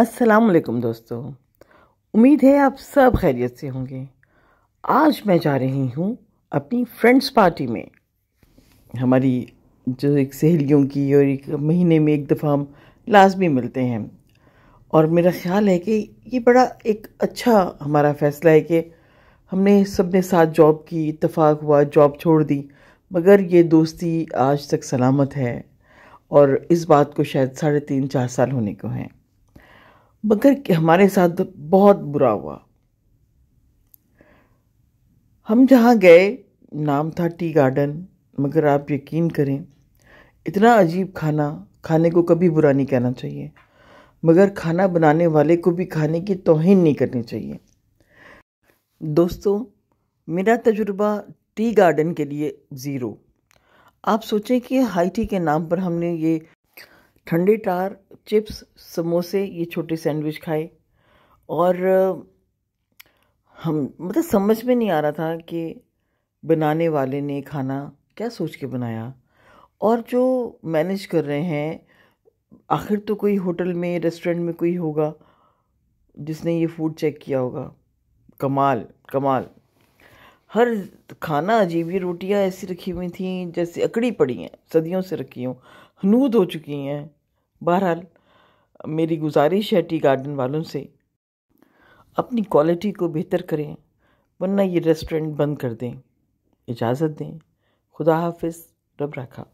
अस्सलाम वालेकुम दोस्तों उम्मीद है आप सब खैरियत से होंगे आज मैं जा रही हूँ अपनी फ्रेंड्स पार्टी में हमारी जो एक सहेलियों की और एक महीने में एक दफ़ा हम लाजमी मिलते हैं और मेरा ख्याल है कि ये बड़ा एक अच्छा हमारा फ़ैसला है कि हमने सब ने साथ जॉब की इतफ़ाक़ हुआ जॉब छोड़ दी मगर ये दोस्ती आज तक सलामत है और इस बात को शायद साढ़े तीन चार साल होने को हैं मगर हमारे साथ बहुत बुरा हुआ हम जहाँ गए नाम था टी गार्डन मगर आप यकीन करें इतना अजीब खाना खाने को कभी बुरा नहीं कहना चाहिए मगर खाना बनाने वाले को भी खाने की तोहन नहीं करनी चाहिए दोस्तों मेरा तजुर्बा टी गार्डन के लिए ज़ीरो आप सोचें कि हाई टी के नाम पर हमने ये ठंडी टार चिप्स समोसे ये छोटे सैंडविच खाए और हम मतलब समझ में नहीं आ रहा था कि बनाने वाले ने खाना क्या सोच के बनाया और जो मैनेज कर रहे हैं आखिर तो कोई होटल में रेस्टोरेंट में कोई होगा जिसने ये फूड चेक किया होगा कमाल कमाल हर खाना अजीब ही रोटियाँ ऐसी रखी हुई थी जैसे अकड़ी पड़ी हैं सदियों से रखी हूँ हनूद हो चुकी हैं बहरहाल मेरी गुजारिश है टी गार्डन वालों से अपनी क्वालिटी को बेहतर करें वरना ये रेस्टोरेंट बंद कर दें इजाज़त दें खुदा हाफिज़ रब रखा